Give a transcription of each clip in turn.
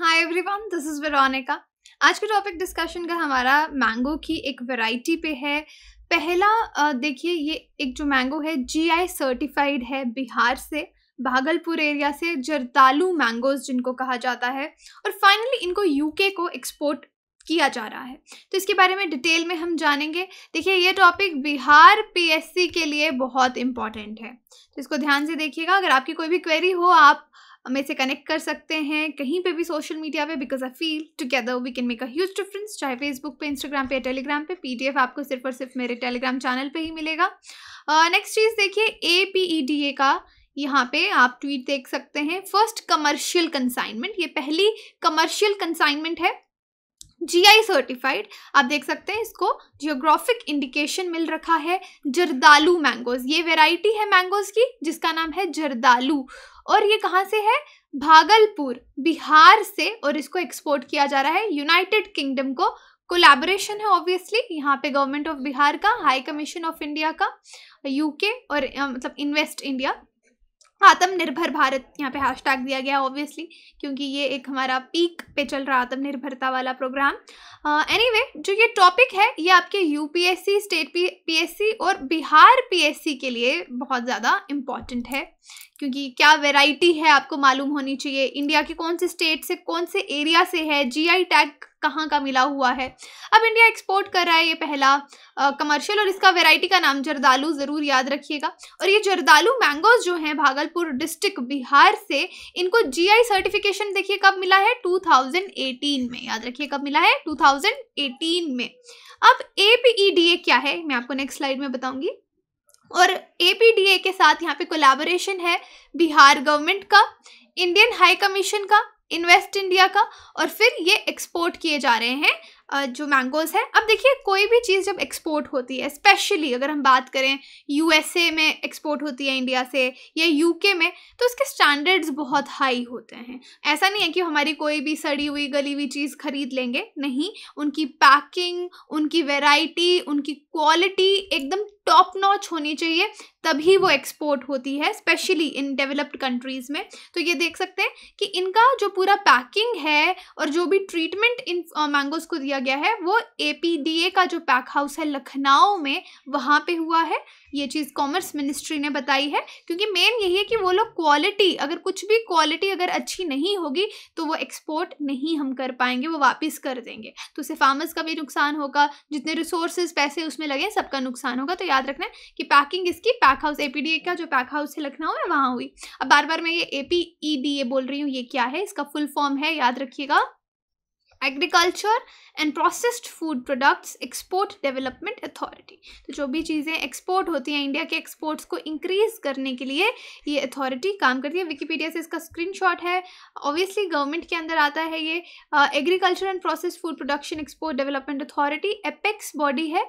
Hi everyone this is Veronica आज का topic discussion का हमारा मैंगो की एक वैरायटी पे है पहला देखिए ये एक जो मैंगो है जीआई सर्टिफाइड है बिहार से भागलपुर एरिया से जरदालू मैंगोज जिनको कहा जाता है और फाइनली इनको यूके को एक्सपोर्ट किया जा रहा है तो इसके बारे में डिटेल में हम जानेंगे देखिए ये टॉपिक बिहार पीएससी के लिए बहुत इंपॉर्टेंट है तो इसको ध्यान से देखिएगा अगर आपकी कोई भी क्वेरी हो आप हम इसे कनेक्ट कर सकते हैं कहीं पे भी सोशल मीडिया पे because I feel together we can make a huge difference चाहे फेसबुक पे इंस्टाग्राम पे टेलीग्राम पे पीडीएफ आपको सिर्फ और सिर्फ मेरे टेलीग्राम चैनल पे ही मिलेगा नेक्स्ट चीज़ देखिए A P E D A का यहाँ पे आप ट्वीट देख सकते हैं फर्स्ट कमर्शियल कंसाइनमेंट ये पहली कमर्शियल कंसाइनमेंट है आई सर्टिफाइड आप देख सकते हैं इसको जियोग्राफिक इंडिकेशन मिल रखा है जरदालू मैंगोज ये वेराइटी है मैंगोज की जिसका नाम है जरदालू और ये कहाँ से है भागलपुर बिहार से और इसको एक्सपोर्ट किया जा रहा है यूनाइटेड किंगडम को कोलैबोरेशन है ऑब्वियसली यहाँ पे गवर्नमेंट ऑफ बिहार का हाई कमीशन ऑफ इंडिया का यूके और मतलब इन्वेस्ट इंडिया आत्मनिर्भर भारत यहाँ पे हैश दिया गया ऑब्वियसली क्योंकि ये एक हमारा पीक पे चल रहा आत्मनिर्भरता वाला प्रोग्राम एनी uh, anyway, जो ये टॉपिक है ये आपके यूपीएससी स्टेट पी और बिहार पी के लिए बहुत ज़्यादा इम्पॉर्टेंट है क्योंकि क्या वैरायटी है आपको मालूम होनी चाहिए इंडिया के कौन से स्टेट से कौन से एरिया से है जीआई टैग कहाँ का मिला हुआ है अब इंडिया एक्सपोर्ट कर रहा है ये पहला कमर्शियल और इसका वैरायटी का नाम जर्दालू ज़रूर याद रखिएगा और ये जर्दालू मैंगोज जो हैं भागलपुर डिस्ट्रिक्ट बिहार से इनको जी सर्टिफिकेशन देखिए कब मिला है टू में याद रखिए कब मिला है टू में अब ए e क्या है मैं आपको नेक्स्ट स्लाइड में बताऊँगी और ए के साथ यहाँ पे कोलैबोरेशन है बिहार गवर्नमेंट का इंडियन हाई कमीशन का इन्वेस्ट इंडिया का और फिर ये एक्सपोर्ट किए जा रहे हैं जो मैंगोज़ है अब देखिए कोई भी चीज़ जब एक्सपोर्ट होती है स्पेशली अगर हम बात करें यूएसए में एक्सपोर्ट होती है इंडिया से या यू में तो उसके स्टैंडर्ड्स बहुत हाई होते हैं ऐसा नहीं है कि हमारी कोई भी सड़ी हुई गली हुई चीज़ खरीद लेंगे नहीं उनकी पैकिंग उनकी वेराइटी उनकी क्वालिटी एकदम टॉप नॉच होनी चाहिए तभी वो एक्सपोर्ट होती है स्पेशली इन डेवलप्ड कंट्रीज़ में तो ये देख सकते हैं कि इनका जो पूरा पैकिंग है और जो भी ट्रीटमेंट इन मैंगोज़ को दिया किया गया है वो एपीडीए का जो पैक हाउस है लखनऊ में वहाँ पे हुआ है ये चीज़ कॉमर्स मिनिस्ट्री ने बताई है क्योंकि मेन यही है कि वो लोग क्वालिटी अगर कुछ भी क्वालिटी अगर अच्छी नहीं होगी तो वो एक्सपोर्ट नहीं हम कर पाएंगे वो वापस कर देंगे तो उसे फार्मर्स का भी नुकसान होगा जितने रिसोर्सेज पैसे उसमें लगे सबका नुकसान होगा तो याद रखना कि पैकिंग इसकी पैक हाउस ए का जो पैक हाउस है लखनऊ में वहाँ हुई अब बार बार मैं ये ए e बोल रही हूँ ये क्या है इसका फुल फॉर्म है याद रखिएगा agriculture and processed food products export development authority तो जो भी चीज़ें एक्सपोर्ट होती हैं इंडिया के एक्सपोर्ट्स को इंक्रीज करने के लिए ये अथॉरिटी काम करती है विकीपीडिया से इसका स्क्रीनशॉट है ऑब्वियसली गवर्नमेंट के अंदर आता है ये agriculture and processed food production export development authority apex body है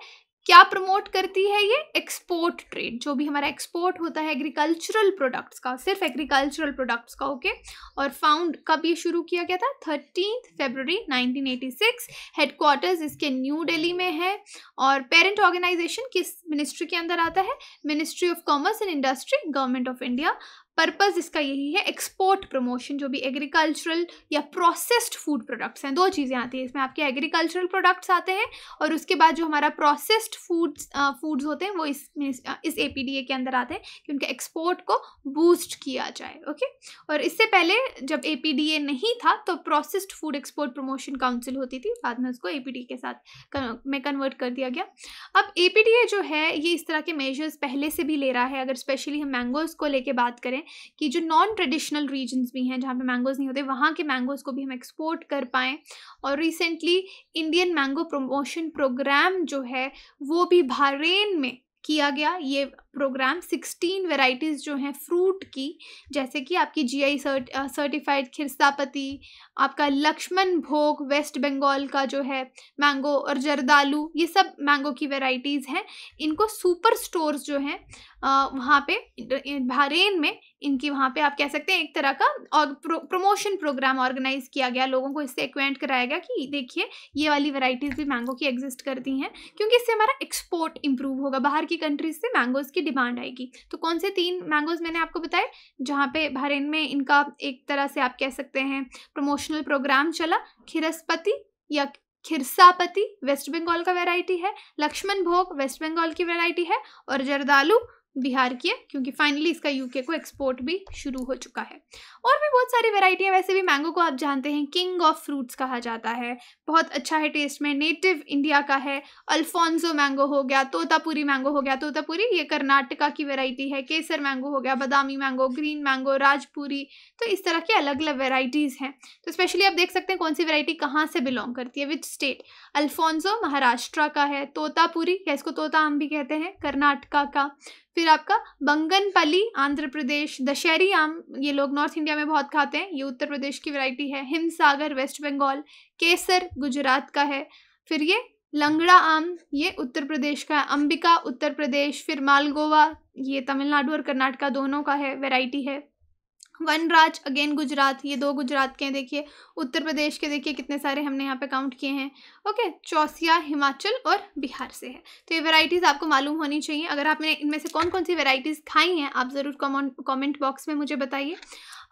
क्या प्रमोट करती है ये एक्सपोर्ट ट्रेड जो भी हमारा एक्सपोर्ट होता है एग्रीकल्चरल प्रोडक्ट्स का सिर्फ एग्रीकल्चरल प्रोडक्ट्स का ओके okay? और फाउंड कब ये शुरू किया गया था थर्टीन फेबररी 1986 हेडक्वार्टर्स इसके न्यू दिल्ली में है और पेरेंट ऑर्गेनाइजेशन किस मिनिस्ट्री के अंदर आता है ministry of commerce and industry government of India purpose इसका यही है एक्सपोर्ट प्रमोशन जो भी एग्रीकल्चरल या प्रोसेस्ड फूड प्रोडक्ट्स हैं दो चीज़ें आती हैं इसमें आपके एग्रीकल्चरल प्रोडक्ट्स आते हैं और उसके बाद जो हमारा प्रोसेस्ड फूड्स फूड्स होते हैं वो इसमें इस, ए ए के अंदर आते हैं कि उनके एक्सपोर्ट को बूस्ट किया जाए ओके और इससे पहले जब ए नहीं था तो processed food export promotion council होती थी बाद में उसको ए के साथ में कन्वर्ट कर दिया गया अब ए जो है ये इस तरह के मेजर्स पहले से भी ले रहा है अगर स्पेशली हम मैंगोज़ को लेके बात करें कि जो नॉन ट्रेडिशनल रीजन्स भी हैं जहाँ पे मैंगोज़ नहीं होते वहाँ के मैंगोज़ को भी हम एक्सपोर्ट कर पाएँ और recently Indian mango promotion program जो है वो भी बहरेन में किया गया ये प्रोग्राम 16 वेराइटीज़ जो हैं फ्रूट की जैसे कि आपकी जीआई सर्ट सर्टिफाइड खिरसापति आपका लक्ष्मण भोग वेस्ट बंगाल का जो है मैंगो और जरदालू ये सब मैंगो की वेराइटीज़ हैं इनको सुपर स्टोर्स जो हैं वहाँ पे बहरीन में इनकी वहाँ पे आप कह सकते हैं एक तरह का और प्रो, प्रमोशन प्रोग्राम ऑर्गेनाइज किया गया लोगों को इससे एक्वेंट कराया गया कि देखिए ये वाली वैरायटीज़ भी मैंगो की एग्जिस्ट करती हैं क्योंकि इससे हमारा एक्सपोर्ट इम्प्रूव होगा बाहर की कंट्रीज से मैंगोज़ की डिमांड आएगी तो कौन से तीन मैंगोज़ मैंने आपको बताए जहाँ पे बहरीन में इनका एक तरह से आप कह सकते हैं प्रमोशनल प्रोग्राम चला खिरस्पति या खिरसापति वेस्ट बंगाल का वैरायटी है लक्ष्मण भोग वेस्ट बंगाल की वैरायटी है और जरदालू बिहार की है क्योंकि फाइनली इसका यूके को एक्सपोर्ट भी शुरू हो चुका है और भी बहुत सारी है वैसे भी मैंगो को आप जानते हैं किंग ऑफ फ्रूट्स कहा जाता है बहुत अच्छा है टेस्ट में नेटिव इंडिया का है अल्फोंसो मैंगो हो गया तोतापुरी मैंगो हो गया तोतापुरी ये कर्नाटका की वेराइटी है केसर मैंगो हो गया Badami mango green mango Rajapuri तो इस तरह की अलग अलग वेराइटीज़ हैं तो स्पेशली आप देख सकते हैं कौन सी वेराइटी कहाँ से बिलोंग करती है विच स्टेट अल्फोंसो महाराष्ट्र का है तोतापुरी या इसको तोता आम भी कहते हैं कर्नाटका का फिर आपका बंगनपली आंध्र प्रदेश दशहरी आम ये लोग नॉर्थ इंडिया में बहुत खाते हैं ये उत्तर प्रदेश की वैरायटी है हिमसागर वेस्ट बंगाल केसर गुजरात का है फिर ये लंगड़ा आम ये उत्तर प्रदेश का है अंबिका उत्तर प्रदेश फिर मालगोवा ये तमिलनाडु और कर्नाटका दोनों का है वेराइटी है वनराज अगेन गुजरात ये दो गुजरात के हैं देखिए उत्तर प्रदेश के देखिए कितने सारे हमने यहाँ पे काउंट किए हैं ओके चौसिया हिमाचल और बिहार से है तो ये वेराइटीज़ आपको मालूम होनी चाहिए अगर आपने इनमें से कौन कौन सी वेराइटीज़ खाई हैं आप ज़रूर कॉमेंट बॉक्स में मुझे बताइए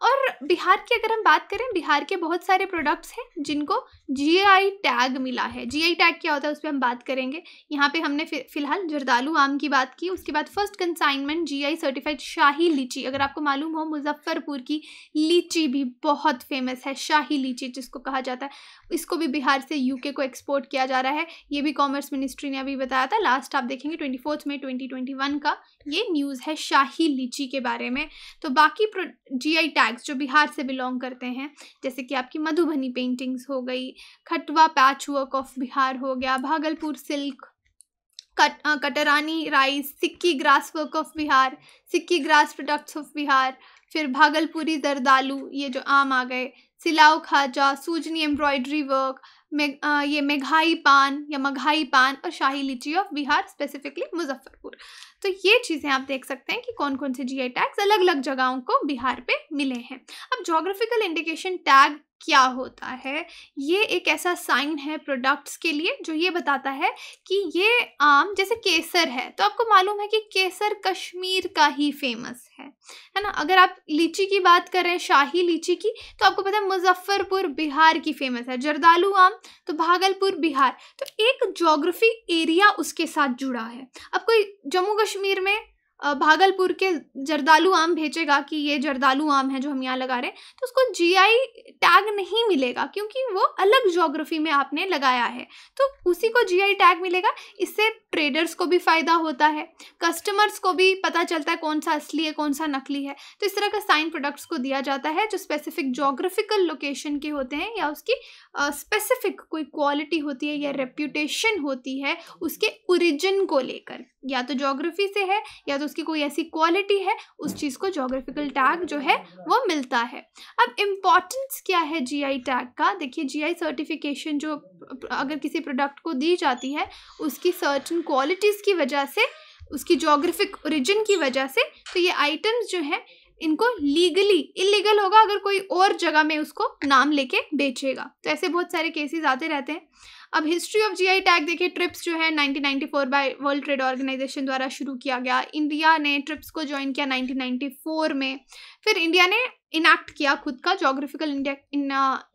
और बिहार की अगर हम बात करें बिहार के बहुत सारे प्रोडक्ट्स हैं जिनको जीआई टैग मिला है जीआई टैग क्या होता है उस पर हम बात करेंगे यहाँ पे हमने फिलहाल जर्दालू आम की बात की उसके बाद first consignment GI certified Shahi litchi अगर आपको मालूम हो मुजफ्फरपुर की लीची भी बहुत फेमस है शाही लीची जिसको कहा जाता है इसको भी बिहार से यू को एक्सपोर्ट किया जा रहा है ये भी कॉमर्स मिनिस्ट्री ने अभी बताया था लास्ट आप देखेंगे ट्वेंटी फोर्थ में ट्वेंटी ट्वेंटी वन का ये न्यूज़ है शाही लीची के बारे में तो बाकी जी आई टैग टैग्स जो बिहार से बिलोंग करते हैं जैसे कि आपकी मधुबनी पेंटिंग्स हो गई Khatwa patch work of Bihar हो गया भागलपुर सिल्क कट Katarni rice Sikki grass work of Bihar Sikki grass products of Bihar फिर भागलपुरी जरदालू ये जो आम आ गए सिलाओ खाजा सूजनी एम्ब्रॉयडरी वर्क ये मेघाई पान या मघाई पान और शाही लीची ऑफ बिहार स्पेसिफिकली मुजफ्फरपुर तो ये चीज़ें आप देख सकते हैं कि कौन कौन से जीआई टैग्स अलग अलग जगहों को बिहार पे मिले हैं अब जोग्राफिकल इंडिकेशन टैग क्या होता है ये एक ऐसा साइन है प्रोडक्ट्स के लिए जो ये बताता है कि ये आम जैसे केसर है तो आपको मालूम है कि केसर कश्मीर का ही फेमस है है ना अगर आप लीची की बात करें शाही लीची की तो आपको पता है मुजफ्फरपुर बिहार की फेमस है जर्दालू आम तो भागलपुर बिहार तो एक जोग्राफी एरिया उसके साथ जुड़ा है अब कोई जम्मू कश्मीर में भागलपुर के जरदालू आम भेजेगा कि ये जरदालू आम है जो हम यहाँ लगा रहे हैं तो उसको जीआई टैग नहीं मिलेगा क्योंकि वो अलग जोग्राफी में आपने लगाया है तो उसी को जीआई टैग मिलेगा इससे ट्रेडर्स को भी फ़ायदा होता है कस्टमर्स को भी पता चलता है कौन सा असली है कौन सा नकली है तो इस तरह का साइन प्रोडक्ट्स को दिया जाता है जो स्पेसिफिक जोग्राफिकल लोकेशन के होते हैं या उसकी स्पेसिफिक uh, कोई क्वालिटी होती है या रेप्यूटेशन होती है उसके ओरिजिन को लेकर या तो जोग्राफी से है या तो उसकी कोई ऐसी क्वालिटी है उस चीज़ को जोग्राफिकल टैग जो है वो मिलता है अब इम्पॉर्टेंस क्या है जीआई टैग का देखिए जीआई सर्टिफिकेशन जो अगर किसी प्रोडक्ट को दी जाती है उसकी सर्टन क्वालिटीज़ की वजह से उसकी जोग्राफिक ओरिजिन की वजह से तो ये आइटम्स जो हैं इनको लीगली इलीगल होगा अगर कोई और जगह में उसको नाम लेके बेचेगा तो ऐसे बहुत सारे केसेस आते रहते हैं अब हिस्ट्री ऑफ जीआई टैग देखिए ट्रिप्स जो है 1994 बाय वर्ल्ड ट्रेड ऑर्गेनाइजेशन द्वारा शुरू किया गया इंडिया ने ट्रिप्स को ज्वाइन किया 1994 में फिर इंडिया ने इनैक्ट किया खुद का geographical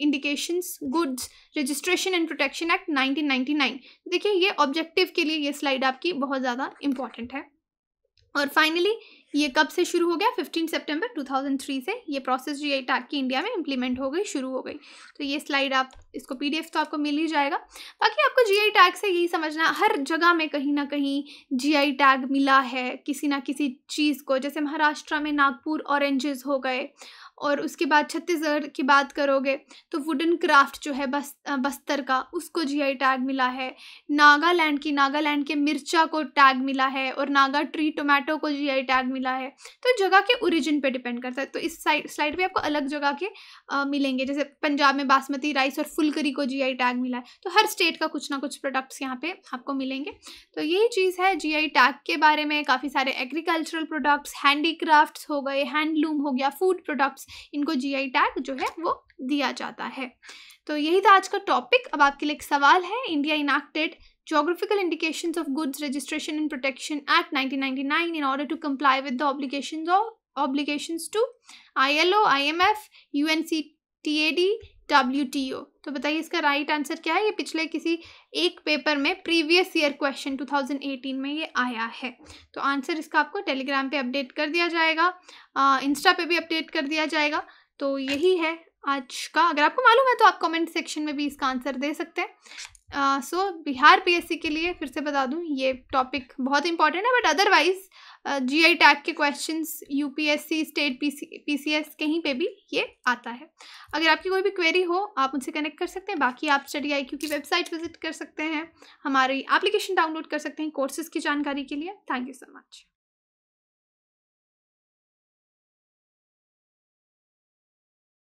indications goods registration and protection act 1999 देखिए ये ऑब्जेक्टिव के लिए ये स्लाइड आपकी बहुत ज़्यादा इंपॉर्टेंट है और फाइनली ये कब से शुरू हो गया 15 सितंबर 2003 से ये प्रोसेस जी टैग की इंडिया में इंप्लीमेंट हो गई शुरू हो गई तो ये स्लाइड आप इसको पीडीएफ तो आपको मिल ही जाएगा बाकी आपको जीआई टैग से यही समझना हर जगह में कहीं ना कहीं जीआई टैग मिला है किसी ना किसी चीज़ को जैसे महाराष्ट्र में नागपुर ऑरेंजेस हो गए और उसके बाद छत्तीसगढ़ की बात करोगे तो वुडन क्राफ्ट जो है बस बस्तर का उसको जीआई टैग मिला है नागालैंड की नागालैंड के मिर्चा को टैग मिला है और नागा ट्री टोमेटो को जीआई टैग मिला है तो जगह के ओरिजिन पे डिपेंड करता है तो इस साइड स्लाइड पे आपको अलग जगह के आ, मिलेंगे जैसे पंजाब में बासमती राइस और फुलकरी को जी टैग मिला है तो हर स्टेट का कुछ ना कुछ प्रोडक्ट्स यहाँ पर आपको मिलेंगे तो यही चीज़ है जी टैग के बारे में काफ़ी सारे एग्रीकल्चरल प्रोडक्ट्स हैंडीक्राफ्ट्स हो गए हैंडलूम हो गया फूड प्रोडक्ट्स इनको जीआई टैग जो है वो दिया जाता है तो यही था आज का टॉपिक अब आपके लिए एक सवाल है India enacted geographical indications of goods registration and protection act 1999 in order to comply with the obligations of obligations to ilo imf unctad W T O तो बताइए इसका राइट right आंसर क्या है ये पिछले किसी एक पेपर में प्रीवियस ईयर क्वेश्चन 2018 में ये आया है तो आंसर इसका आपको टेलीग्राम पे अपडेट कर दिया जाएगा इंस्टा पे भी अपडेट कर दिया जाएगा तो यही है आज का अगर आपको मालूम है तो आप कमेंट सेक्शन में भी इसका आंसर दे सकते हैं सो बिहार पी के लिए फिर से बता दूँ ये टॉपिक बहुत इंपॉर्टेंट है but otherwise G I tag के question U P S C state P C S कहीं पर भी ये आता है अगर आपकी कोई भी क्वेरी हो आप उनसे कनेक्ट कर सकते हैं बाकी आप स्टडी आई क्यू की वेबसाइट विजिट कर सकते हैं हमारी एप्लीकेशन डाउनलोड कर सकते हैं कोर्सेज की जानकारी के लिए थैंक यू सो मच